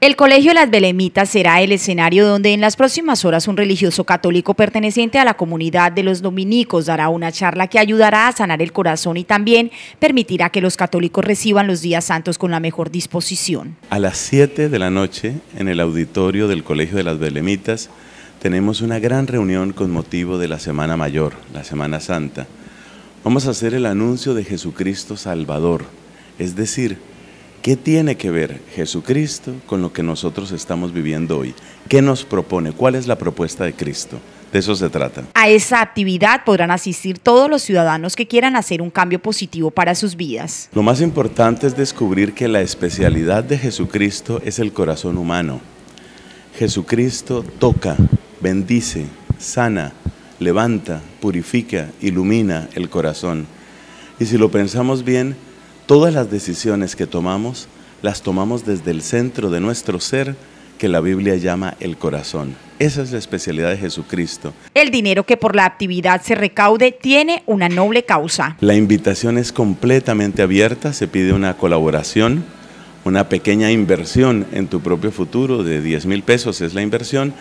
El Colegio de las Belemitas será el escenario donde en las próximas horas un religioso católico perteneciente a la comunidad de los dominicos dará una charla que ayudará a sanar el corazón y también permitirá que los católicos reciban los días santos con la mejor disposición. A las 7 de la noche, en el auditorio del Colegio de las Belemitas, tenemos una gran reunión con motivo de la Semana Mayor, la Semana Santa. Vamos a hacer el anuncio de Jesucristo Salvador, es decir, ¿Qué tiene que ver Jesucristo con lo que nosotros estamos viviendo hoy? ¿Qué nos propone? ¿Cuál es la propuesta de Cristo? De eso se trata. A esa actividad podrán asistir todos los ciudadanos que quieran hacer un cambio positivo para sus vidas. Lo más importante es descubrir que la especialidad de Jesucristo es el corazón humano. Jesucristo toca, bendice, sana, levanta, purifica, ilumina el corazón. Y si lo pensamos bien, Todas las decisiones que tomamos las tomamos desde el centro de nuestro ser que la Biblia llama el corazón. Esa es la especialidad de Jesucristo. El dinero que por la actividad se recaude tiene una noble causa. La invitación es completamente abierta, se pide una colaboración, una pequeña inversión en tu propio futuro de 10 mil pesos es la inversión,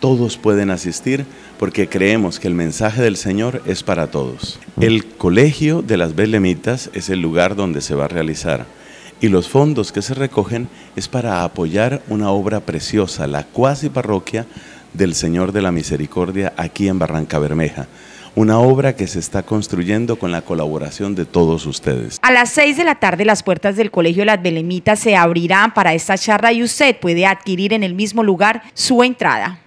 todos pueden asistir porque creemos que el mensaje del Señor es para todos. El Colegio de las Belemitas es el lugar donde se va a realizar y los fondos que se recogen es para apoyar una obra preciosa, la cuasi parroquia del Señor de la Misericordia aquí en Barranca Bermeja una obra que se está construyendo con la colaboración de todos ustedes. A las 6 de la tarde las puertas del Colegio de Las Belemitas se abrirán para esta charla y usted puede adquirir en el mismo lugar su entrada.